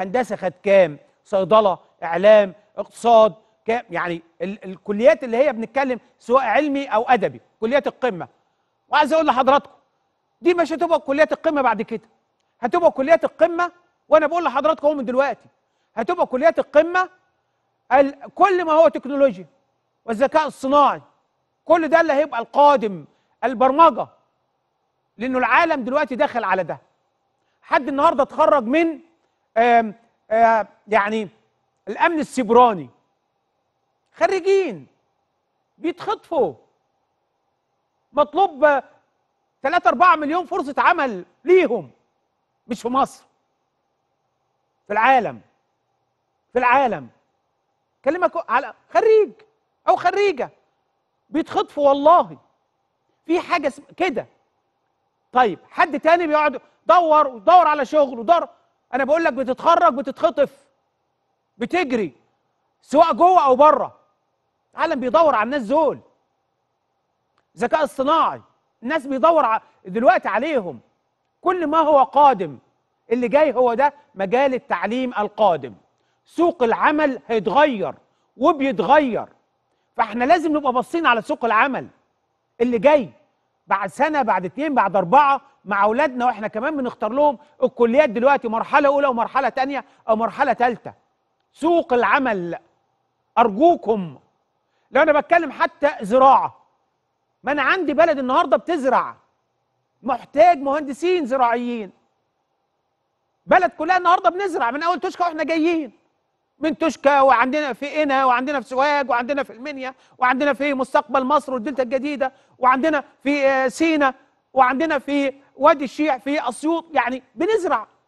هندسه خد كام صيدله اعلام اقتصاد كام يعني ال الكليات اللي هي بنتكلم سواء علمي او ادبي كليات القمه وعايز اقول لحضراتكم دي مش هتبقى كليات القمه بعد كده هتبقى كليات القمه وانا بقول لحضراتكم اهو من دلوقتي هتبقى كليات القمه كل ما هو تكنولوجيا والذكاء الصناعي كل ده اللي هيبقى القادم البرمجه لانه العالم دلوقتي داخل على ده حد النهارده اتخرج من يعني الامن السبراني خريجين بيتخطفوا مطلوب 3 4 مليون فرصه عمل ليهم مش في مصر في العالم في العالم كلمك على خريج او خريجه بيتخطفوا والله في حاجه اسم... كده طيب حد تاني بيقعد دور ودور على شغل ودور انا بقول لك بتتخرج بتتخطف بتجري سواء جوه او بره العالم بيدور على الناس دول ذكاء اصطناعي الناس بيدور دلوقتي عليهم كل ما هو قادم اللي جاي هو ده مجال التعليم القادم سوق العمل هيتغير وبيتغير فاحنا لازم نبقى باصين على سوق العمل اللي جاي بعد سنه بعد اتنين بعد اربعه مع اولادنا واحنا كمان بنختار لهم الكليات دلوقتي مرحله اولى ومرحله ثانيه او مرحله ثالثه سوق العمل ارجوكم لو انا بتكلم حتى زراعه ما انا عندي بلد النهارده بتزرع محتاج مهندسين زراعيين بلد كلها النهارده بنزرع من اول تشكى واحنا جايين من توشكا وعندنا في قنا وعندنا في سوهاج وعندنا في المنيا وعندنا في مستقبل مصر والدلتا الجديده وعندنا في آه، سينا وعندنا في وادي الشيع في اسيوط يعني بنزرع